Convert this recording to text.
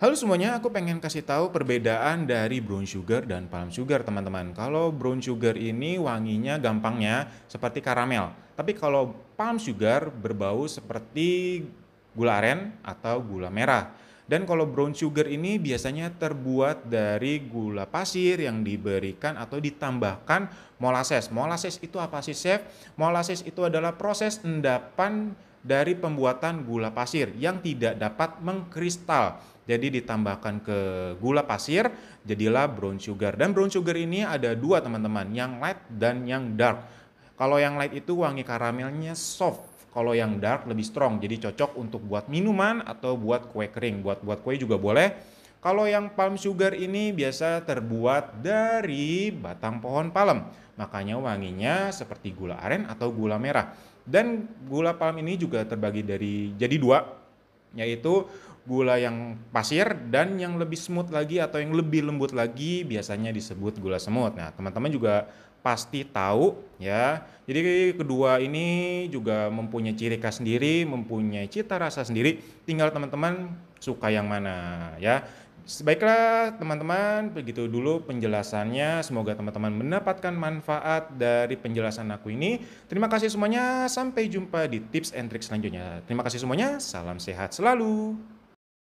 Halo semuanya, aku pengen kasih tahu perbedaan dari brown sugar dan palm sugar, teman-teman. Kalau brown sugar ini wanginya gampangnya seperti karamel, tapi kalau palm sugar berbau seperti gula aren atau gula merah. Dan kalau brown sugar ini biasanya terbuat dari gula pasir yang diberikan atau ditambahkan molasses. Molasses itu apa sih, Chef? Molasses itu adalah proses endapan dari pembuatan gula pasir yang tidak dapat mengkristal. Jadi ditambahkan ke gula pasir, jadilah brown sugar. Dan brown sugar ini ada dua teman-teman, yang light dan yang dark. Kalau yang light itu wangi karamelnya soft, kalau yang dark lebih strong, jadi cocok untuk buat minuman atau buat kue kering. Buat buat kue juga boleh kalau yang palm sugar ini biasa terbuat dari batang pohon palem, makanya wanginya seperti gula aren atau gula merah. Dan gula palm ini juga terbagi dari jadi dua, yaitu gula yang pasir dan yang lebih smooth lagi atau yang lebih lembut lagi biasanya disebut gula semut. Nah, teman-teman juga pasti tahu ya. Jadi kedua ini juga mempunyai ciri khas sendiri, mempunyai cita rasa sendiri. Tinggal teman-teman suka yang mana ya. Baiklah teman-teman, begitu dulu penjelasannya. Semoga teman-teman mendapatkan manfaat dari penjelasan aku ini. Terima kasih semuanya. Sampai jumpa di tips and tricks selanjutnya. Terima kasih semuanya. Salam sehat selalu.